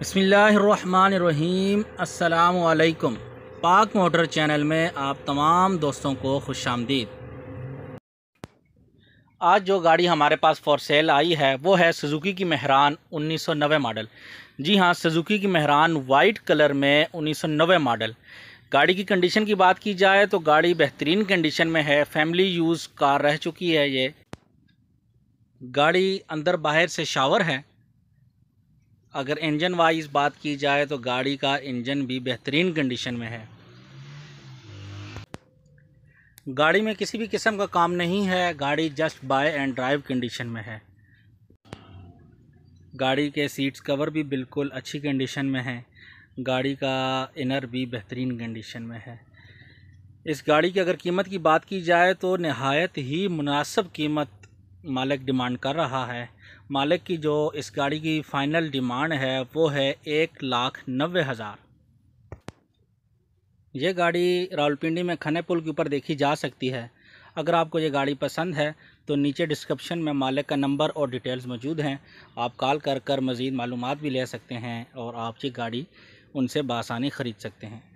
बसमीम् अल्लाम पाक motor channel में आप तमाम दोस्तों को खुश आमदीद आज जो गाड़ी हमारे पास फॉर सेल आई है वो है सुजुकी की महरान 1990 मॉडल जी हाँ सुजुकी की महरान वाइट कलर में 1990 मॉडल गाड़ी की कंडीशन की बात की जाए तो गाड़ी बेहतरीन कंडीशन में है फैमिली यूज़ कार रह चुकी है ये गाड़ी अंदर बाहर से शावर है अगर इंजन वाइज बात की जाए तो गाड़ी का इंजन भी बेहतरीन कंडीशन में है गाड़ी में किसी भी किस्म का काम नहीं है गाड़ी just buy and drive condition में है गाड़ी के सीट्स कवर भी बिल्कुल अच्छी कंडीशन में है गाड़ी का इनर भी बेहतरीन कंडीशन में है इस गाड़ी की अगर कीमत की बात की जाए तो नहायत ही मुनासब कीमत मालिक डिमांड कर रहा है मालिक की जो इस गाड़ी की फ़ाइनल डिमांड है वो है एक लाख नब्बे हज़ार ये गाड़ी रावलपिंडी में खने पुल के ऊपर देखी जा सकती है अगर आपको ये गाड़ी पसंद है तो नीचे डिस्क्रिप्शन में मालिक का नंबर और डिटेल्स मौजूद हैं आप कॉल कर कर मज़ीद मालूम भी ले सकते हैं और आप ये गाड़ी उनसे बासानी ख़रीद सकते हैं